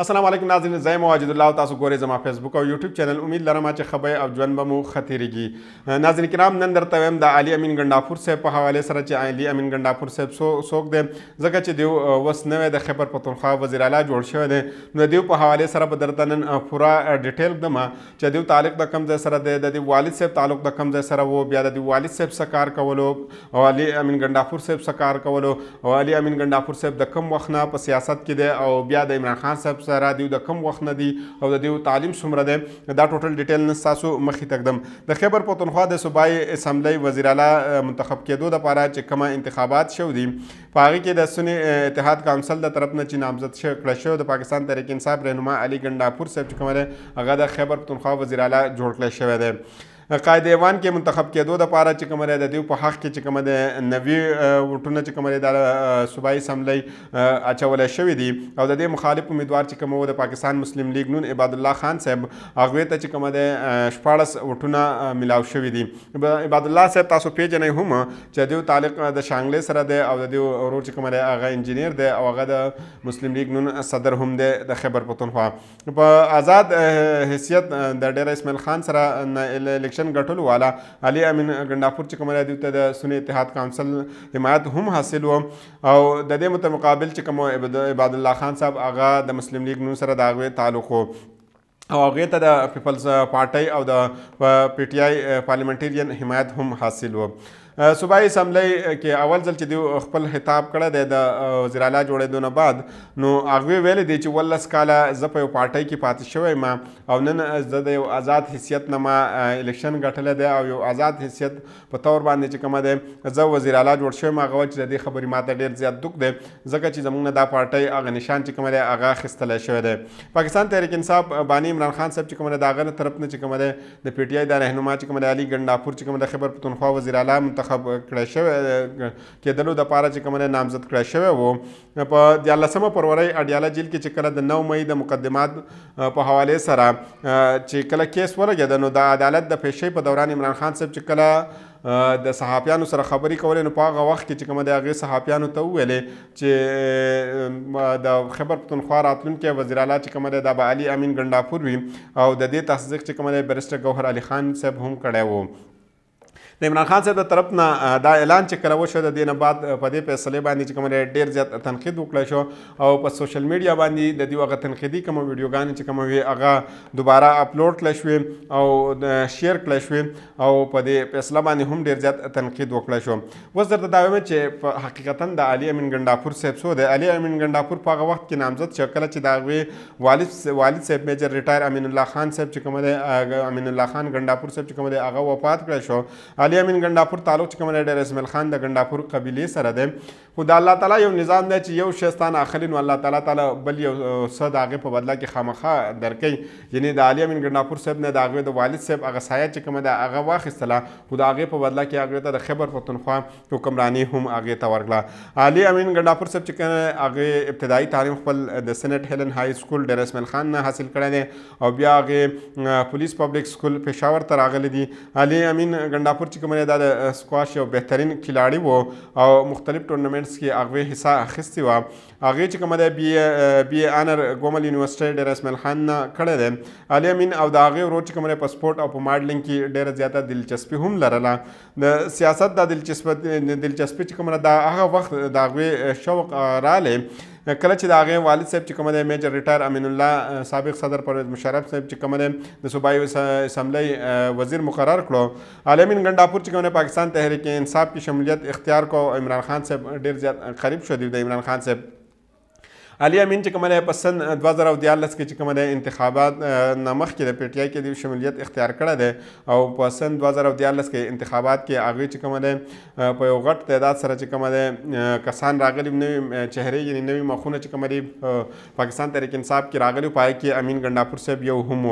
السلام علیکم ناظرین زه مواجد الله تاسو ګورئ زما فیسبوک او یوټیوب چینل امید لرم چې خبره او ژوند به مو ختیریږي ناظرین کرام نن درته ویم د علي امین ګنداپور صاحب په حواله سره چې علي امین ګنداپور صاحب سو سوک دی ځکه چې دی وس نوې د خبر پتونخوا وزیر اعلی جوړ شوی دی نو دی په حواله سره به درته نن پورا ډیټیل دم چې دی تعلق د کم ځای سره دی د والد صاحب تعلق د کم ځای سره وو بیا د والد صاحب سره کار کولو او علي امین ګنداپور صاحب سره کار کولو او علي امین ګنداپور صاحب د کم وخت نه په سیاست کې دی او بیا د عمران خان صاحب طرف سره دی د کم وخت نه دی او د دیو تعلیم څومره دی دا ټوټل ډیټیل نه تاسو مخې تقدم د خیبر پختونخوا د صوبایي اسمبلی وزیر اعلی منتخب کېدو لپاره چې کومه انتخابات شو دي په هغه کې د سنی اتحاد کونسل د طرف نه چې نامزد شو کړ شو د پاکستان تحریک انصاف رهنما علي ګنڈاپور صاحب چې کومه هغه د خیبر پختونخوا وزیر اعلی جوړ کړی شوی دی قائد ایوان کې منتخب کېدو د پاره چې کومره د دیو په حق کې چې کوم د نوی وټونه چې کومره د صوبایي سملې اچول شوې دي او د دې مخالف امیدوار چې کوم د پاکستان مسلم لیگ نون عباد الله خان صاحب هغه ته چې کوم د 14 وټونه ملاو شوې دي عباد الله صاحب تاسو پیژنې هم چې دیو تعلق د شانګلې سره دی او د دیو ورور چې کوم د هغه انجنیر دی او هغه د مسلم لیگ نون صدر هم دی د خبر پتون خو په آزاد حیثیت د ډیر اسماعیل خان سره الیکشن ګټلو والا علي امین ګنډاپور چې کوم دی ته د سنی اتحاد کونسل حمایت هم حاصل و او د دې متمقابل چې کوم عباد الله خان صاحب هغه د مسلم لیگ نون سره د هغه تعلق و او هغه ته د پیپلز پارټي او د پی ټی آی پارلیمنټریان حمایت هم حاصل و صوبایي اسمبلی کې اول ځل چې دوی خپل خطاب کړی دی د وزیر اعلی جوړېدو نه بعد نو هغوی ویلی دی چې ولس کاله زه په یو پارټۍ کې پاتې شوی ما او نن زه د یو آزاد حیثیت نه ما الیکشن ګټلی دی او یو آزاد حیثیت په طور باندې چې کومه دی زه وزیر اعلی جوړ شوی یم هغه چې د دې خبرې ماته ډېر زیات دوک دی ځکه چې زموږ نه دا پارټۍ هغه نشان چې کومه دی هغه اخیستلی شوی دی پاکستان تحریک انصاف بانی عمران خان صاحب چې کومه دی د هغه طرف نه چې کومه دی د پی ټی آی د رهنما چې کومه دی علي ګنډاپور چې کومه د خبر پتونخوا وزیر اعلی منتخب کړی شوی کېدلو د پاره چې کوم نه نامزد کړی شوی وو په دیارلسمه فروری اډیاله جیل کې چې کله د نو مئی د مقدمات په حواله سره چې کله کیس ورګید نو د عدالت د پیشۍ په دوران عمران خان صاحب چې کله د صحافیانو سره خبرې کولې نو په هغه وخت کې چې کوم د هغې صحافیانو ته وویلې چې د خبر پښتونخوا راتلونکی وزیر اعلی چې کوم دی دا به علي امین ګنډاپور وي او د دې تصدیق چې کوم دی برسټر ګوهر علي خان صاحب هم کړی و د عمران خان صاحب د طرف نه دا اعلان چې کړه وشو د دې نه بعد په دې فیصلې باندې چې کوم ډېر زیات تنقید وکړی شو او په سوشل میډیا باندې د دې هغه تنقیدي کوم ویډیوګانې چې کوم وي هغه دوباره اپلوډ کړل شوې او شیر کړل شوې او په دې فیصله باندې هم ډېر زیات تنقید وکړل شو اوس درته دا وایم چې حقیقتا د علي امین ګنډاپور صاحب سو د علي امین ګنډاپور په هغه وخت کې نامزد شو کله چې دا هغوی والد والد صاحب میجر ریټایر امین الله خان صاحب چې کوم دی امین الله خان ګنډاپور صاحب چې کوم دی هغه وفات کړی شو علي امین ګنداپور تعلق چې کوم دی ډېر اسماعیل خان د ګنداپور قبیلې سره دی خو د الله تعالی یو نظام دی چې یو شی ستانه اخلي نو الله تعالی تعالی بل یو څه د هغې په بدله کې خامخا درکوي یعنی د علي امین ګرناپور صاحب نه د هغې د والد صاحب هغه سایه چې کومه ده هغه واخیستله خو د هغې په بدله کې هغې ته د خیبر پښتونخوا حکمراني هم هغې ته ورکړه علي امین ګرناپور صاحب چې کله هغې ابتدایي تعلیم خپل د سنت هیلن های سکول ډیر اسماعیل خان نه حاصل کړی دی او بیا هغې پولیس پبلک سکول پېښور ته راغلی دي علي امین ګنډاپور چې کوم دی دا د سکواش یو بهترین کلاړی وو او مختلف ټورنمنټ ایونټس کې هغه حصہ اخیستی و هغه چې کوم د بی بی انر ګومل یونیورسيټي ډیر اسمل خان نه کړی دی علي امین او د هغه ورو چې کوم پاسپورت او په ماډلینګ کې ډیر زیاته دلچسپي هم لرله د سیاست د دلچسپي دلچسپي چې کوم دا هغه وخت د هغه شوق رااله کله چې د هغه والد صاحب چې کوم دی میجر ریټایر امین الله سابق صدر پرویز مشرف صاحب چې کوم دی د صوبایي اسمبلی وزیر مقرر کړو عالمین ګنڈاپور چې کوم دی پاکستان تحریک انصاف کې شمولیت اختیار کو عمران خان صاحب ډیر زیات قریب شو دی د عمران خان صاحب علي امین چې کوم دی په سن 2014 کې چې کوم دی انتخابات نامخ کې د پی ټی آی کې د شمولیت اختیار کړی دی او په سن 2014 کې انتخابات کې هغه چې کوم دی په یو غټ تعداد سره چې کوم دی کسان راغلي نوې چهره یعنی نوې مخونه چې کوم دی پاکستان تحریک انصاف کې راغلي پای کې امین ګنداپور صاحب یو هم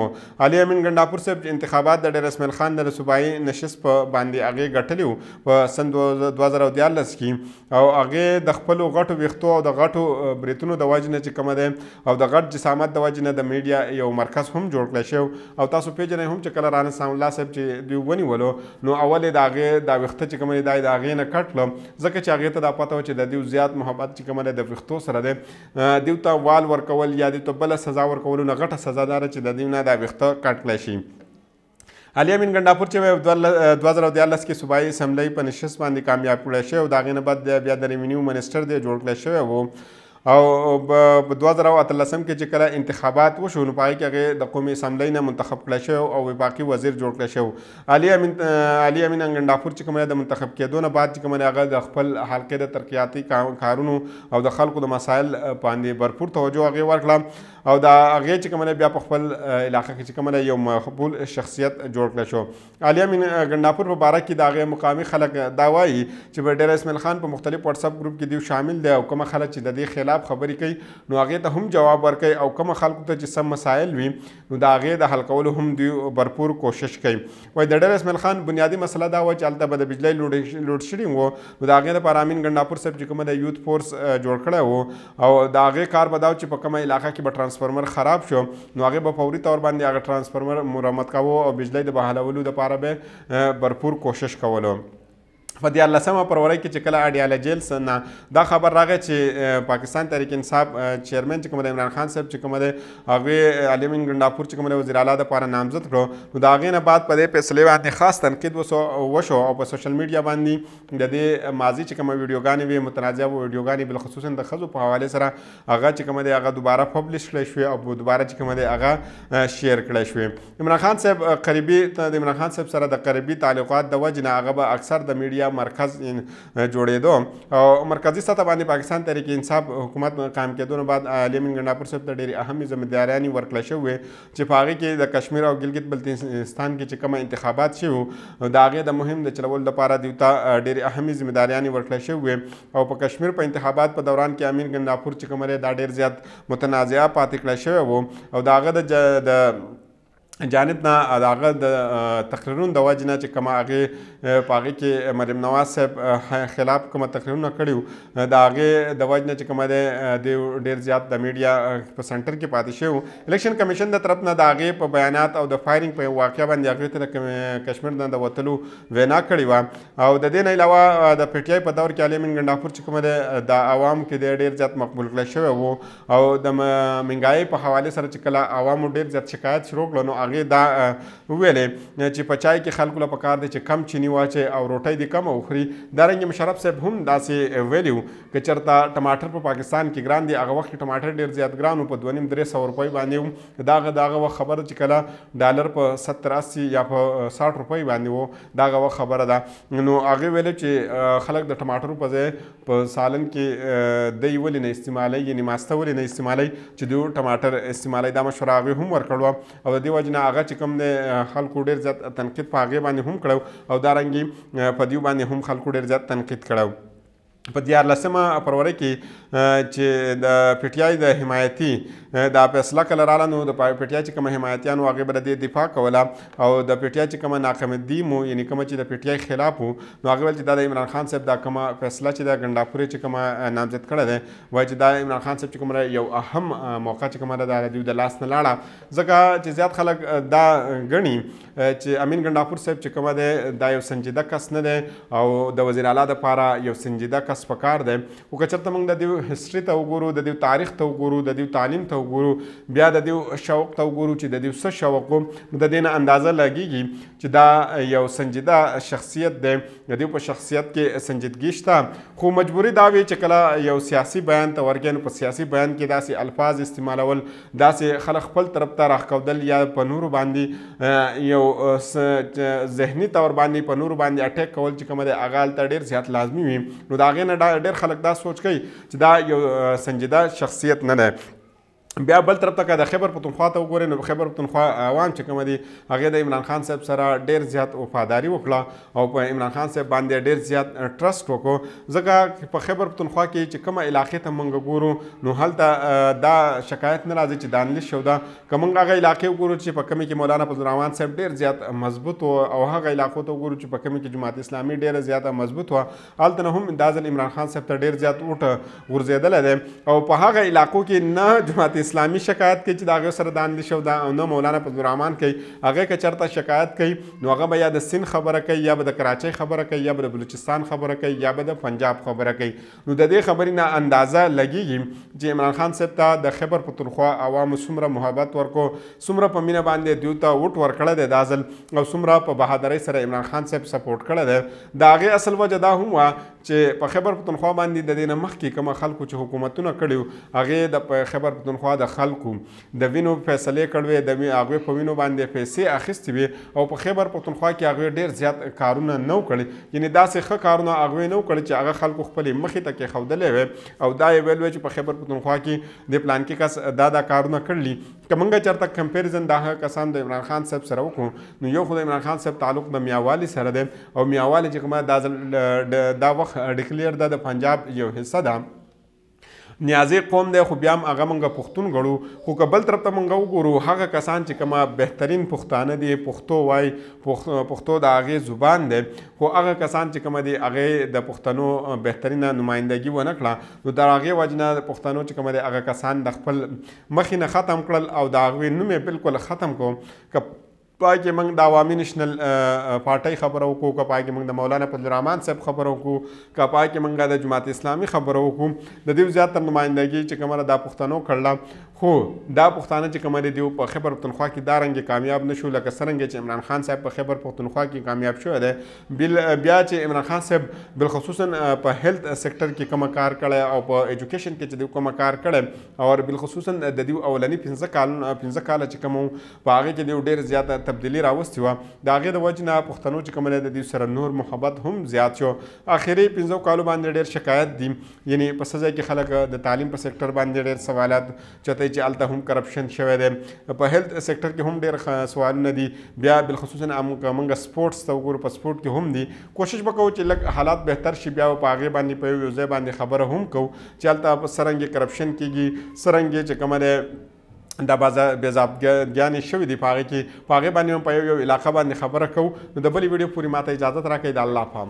علي امین ګنداپور صاحب انتخابات د ډېر اسماعیل خان د صوبایي نشست په باندې هغه ګټلی وو په سن 2014 کې او هغه د خپل غټو ویختو او د غټو بریتونو د وجه نه چې کومه دی او د غټ جسامت د وجه نه د میډیا یو مرکز هم جوړ کړی شو او تاسو پیژنئ هم چې کله رانه سام الله صاحب چې دوی ونیولو نو اول د هغې دا ویښته چې کوم دی دا د هغې نه کټ کړم ځکه چې هغې ته دا پته وه چې د دیو زیات محبت چې کوم دی د ویښتو سره دی دیو ته وال ورکول یا دیو ته بله سزا ورکولو نه غټه سزا داره چې د دیو نه دا ویښته کټ کړی شي علي امین ګنډاپور چې 2013 کې صوبایي اسمبلی په نشست باندې کامیاب کړی شو او د هغې نه بعد بیا د ریونیو منسټر دی جوړ کړی شوی و او په 2013 کې چې کله انتخابات وشو نو پای کې هغه د قومي اسمبلی نه منتخب کړل شو او وفاقي وزیر جوړ کړل شو علي امین علي امین انګندافور چې کومه د منتخب کېدو نه بعد چې کومه هغه د خپل حلقې د ترقیاتي کارونو او د خلکو د مسایل باندې برپور توجه هغه ورکړه او دا هغه چې کومه بیا په خپل علاقې کې چې کومه یو مقبول شخصیت جوړ کړل شو علي امین انګندافور په اړه کې د هغه مقامي خلک دا وایي چې ډیر اسماعیل خان په مختلف واتس اپ ګروپ کې دی شامل دی او کومه خلک چې د دې خلاف خلاف خبرې کوي نو هغه ته هم جواب ورکوي او کوم خلکو ته چې سم مسایل وي نو دا هغه د حل کولو هم دی برپور کوشش کوي وای د ډېر اسماعیل خان بنیادی مسله دا و چې الته به د بجلی لوډ شیډینګ وو نو دا هغه لپاره امین ګنداپور صاحب چې کوم د یوت فورس جوړ کړی وو او دا هغه کار بداو چې په کومه علاقه کې به ترانسفارمر خراب شو نو هغه به فوري تور باندې هغه ترانسفارمر مرمت کاوه او بجلی د بحالولو لپاره به برپور کوشش کولو په دیارلسمه پرورۍ کې چې کله اډیاله جیل نه دا خبر راغی چې پاکستان تحریک انصاف چیرمن چې کوم دی عمران خان صاحب چې کوم دی هغه علیمن ګنډاپور چې کوم دی وزیر اعلی لپاره نامزد کړو نو دا هغې نه بعد په دې فیصلې باندې خاص تنقید وشو او په سوشل میډیا باندې د دې ماضي چې کوم ویډیوګانې وي متنازعه ویډیوګانې بالخصوص د ښځو په حواله سره هغه چې کوم دی هغه دوباره پبلش کړی شوې او دوباره چې کوم دی هغه شیر کړی شوې عمران خان صاحب قریبي د عمران خان صاحب سره د قریبي تعلقات د وجې نه هغه به اکثر د میډیا یا مرکز جوړېدو او مرکزی سطح باندې پاکستان تحریک انصاف حکومت قائم کېدو نه بعد عالم نګنډاپور صاحب ته ډېرې همې ځمېداریانې ورکړل شوې چې په هغې کې د کشمیر او ګلګت بلتستان کې چې کومه انتخابات شوي د هغې د مهم د چلولو لپاره دوی ته ډېرې همې ځمېداریانې ورکړل شوې او په کشمیر په انتخابات په دوران کې امین ګنډاپور چې کومه دا ډېر زیات متنازعه پاتې کړی شوی وو او د هغه د جانب نه هغه د تقریرونو د وجې نه چې کومه هغې په هغې کې مریم نواز صاحب خلاف کومه تقریرونه کړي وو د هغې د وجې نه چې کومه دی دی ډېر زیات د میډیا په سنټر کې پاتې شوی وو الیکشن کمیشن د طرف نه د هغې په بیانات او د فایرینګ په واقعه باندې هغې ته د کشمیر نه د وتلو وینا کړې وه او د دې نه علاوه د پی ټی آی په دور کې علي منګنډاپور چې کومه دی د عوام کې دی ډېر زیات مقبول کړی شوی وو او د منګایي په حواله سره چې کله عوامو ډېر زیات شکایت شروع کړل نو هغه دا ویلې چې په چای کې خلکو له پکار دی چې کم چینی واچي او روټۍ دې کم وخوري دارنګه مشرف صاحب هم داسې ویلي وو که چېرته ټماټر په پاکستان کې ګران دی هغه وخت ټماټر ډېر زیات ګران وو په دوه نیم درې سوه روپۍ باندې وو دغه دغه وخت خبره چې کله ډالر په ستر اسي یا په ساټ روپۍ باندې وو دغه وخت خبره ده نو هغه ویلې چې خلک د ټماټرو په ځای په سالن کې دی ولې نه استعمالوي یعنې ماسته ولې نه استعمالوي چې دوی ټماټر استعمالوي دا مشوره هغې هم ورکړې وه او د دې وجې نه نه هغه چې کوم دی خلکو ډېر زیات تنقید په هغې باندې هم کړی او دارنګې په دې باندې هم خلکو ډېر زیات تنقید کړی په دیارلسمه فروری کې چې د پټیای د حمایتي د فیصله کله رااله نو د پټیا چې کوم حمایتیان واغې بر د دفاع کوله او د پټیا چې کوم ناقمدي مو یعنی کوم چې د پټیای خلاف وو نو هغه ول چې د عمران خان صاحب دا کوم فیصله چې د ګنداپورې چې کوم نامزد کړه ده وای چې د عمران خان صاحب چې کوم یو اهم موقع چې کوم د اړ دی د لاس نه لاړه ځکه چې زیات خلک دا غني چې امین ګنداپور صاحب چې کوم ده دا یو سنجیده کس نه ده او د وزیر اعلی د لپاره یو سنجیده کس پکار دی خو که چېرته موږ د دې هسټري ته وګورو د دې تاریخ ته وګورو د دې تعلیم ته وګورو بیا د دې شوق ته وګورو چې د دې څه شوق وو نو د دې نه اندازه لګیږي چې دا یو سنجیده شخصیت دی د دې په شخصیت کې سنجیدګي شته خو مجبوري دا وي چې کله یو سیاسي بیان ته ورګین په سیاسي بیان کې داسې الفاظ استعمالول داسې خلک خپل طرف ته راښکودل یا په نورو باندې یو ذهني تور باندې په نورو باندې اټیک کول چې کومه د اغال ته ډیر زیات لازمي وي نو دا هغې نه ډېر خلک دا سوچ کوي چې دا یو سنجیده شخصیت نه دی بیا بل طرف ته که د خیبر پښتونخوا ته وګورئ نو خیبر پښتونخوا عوام چې کوم دي هغې د عمران خان صاحب سره ډېر زیات وفاداري وکړه او په عمران خان صاحب باندې ډېر زیات ټرست وکړو ځکه په خیبر پښتونخوا کې چې کومه علاقې ته موږ ګورو نو هلته دا شکایت نه راځي چې دانلش شو ده که موږ هغه علاقې وګورو چې په کومې کې مولانا فضلرحمان صاحب ډېر زیات مضبوط و او هغه علاقو ته وګورو چې په کومې کې جماعت اسلامي ډېره زیاته مضبوط وه هلته نه هم دا ځل عمران خان صاحب ته ډېر زیات وټه غورځېدلی دی او په هغه علاقو کې نه جماعت اسلامي شکایت کوي چې د هغې سره داندې شو ده او نه مولانا فضلرحمان کوي هغې که چېرته شکایت کوي نو هغه به یا د سین خبره کوي یا به د کراچۍ خبره کوي یا به د بلوچستان خبره کوي یا به د پنجاب خبره کوي نو د دې خبرې نه اندازه لګیږي چې عمران خان صاحب ته د خبر پتونخوا عوامو څومره محبت ورکو څومره په مینه باندې دوی ته وټ ورکړی دی دا ځل او څومره په بهادرۍ سره عمران خان صاحب سپورټ کړی دی د هغې اصل وجه دا هم وه چې په خبر پتونخوا باندې د دې نه مخکې کومه خلکو چې حکومتونه کړي وو هغې د خبر پتونخوا خوا د خلکو د وینو فیصلې کړوې د هغوی په وینو باندې پیسې اخیستې وي او په خیبر پښتونخوا کې هغوی ډېر زیات کارونه نه کړي یعنی داسې ښه کارونه هغوی نه کړي چې هغه خلکو خپلې مخې ته کېښودلې وي او دا یې ویل چې په خیبر پښتونخوا کې د پلان کې کس دا دا کارونه کړلي که موږ چېرته کمپیریزن دا هغه کسان د عمران خان صاحب سره وکړو نو یو خو د عمران خان صاحب تعلق د میاوالي سره دی او میاوالي چې کومه دا دا وخت ډیکلیئر ده د پنجاب یو حصه ده نیازی قوم دی خو بیا هم هغه موږ پښتون ګڼو خو که بل طرف ته موږ وګورو هغه کسان چې کومه بهترین پښتانه دي پښتو وای پښتو د هغې زبان دی خو هغه کسان چې کومه دي هغې د پښتنو بهترینه نمایندګي ونه کړه نو د هغې وجې نه د پښتنو چې کومه دي هغه کسان د خپل مخې نه ختم کړل او د هغوی نوم یې بالکل ختم کړو که پای کې موږ د عوامي نېشنل پارټۍ خبره وکړو که پای کې موږ د مولانا فضلرحمان صاحب خبره وکړو که پای کې موږ د جماعت اسلامي خبره وکړو د دې زیاتره نمائندګي چې کومه دا پښتنو کړله خو دا پښتانه چې کومه دي په خبر پښتونخوا کې دا رنګ کامیاب نشو لکه څنګه چې عمران خان صاحب په خبر پښتونخوا کې کامیاب شو دی بیا چې عمران خان صاحب بالخصوص په هیلث سېکټر کې کوم کار کړی او په اډوکیشن کې چې کوم کار کړی او بالخصوص د دې اولنی 15 کال 15 کال چې کوم په هغه کې ډیر زیات تبدیلی راوستې وه د هغې د وجې نه پښتنو چې کوم د دې سره نور محبت هم زیات شو اخري پنځو کالو باندې ډېر شکایت دي یعنی په سزا کې خلک د تعلیم په سکټر باندې ډېر سوالات چته چې الته هم کرپشن شوی دی په هیلث سکټر کې هم ډېر سوالونه دي بیا بالخصوص موږ سپورتس ته وګورو په سپورت کې هم دي کوشش وکړو چې لږ حالات بهتر شي بیا په هغې باندې په یو ځای باندې خبره هم کوو چې هلته سرنګې کرپشن کېږي سرنګې چې کومه دا بېزابګیانې شوي دي په هغې کې په هغې باندې هم په یو یو علاقه باندې خبره کوو نو د بلې ویډیو پورې ماته اجازت راکړئ د الله پامه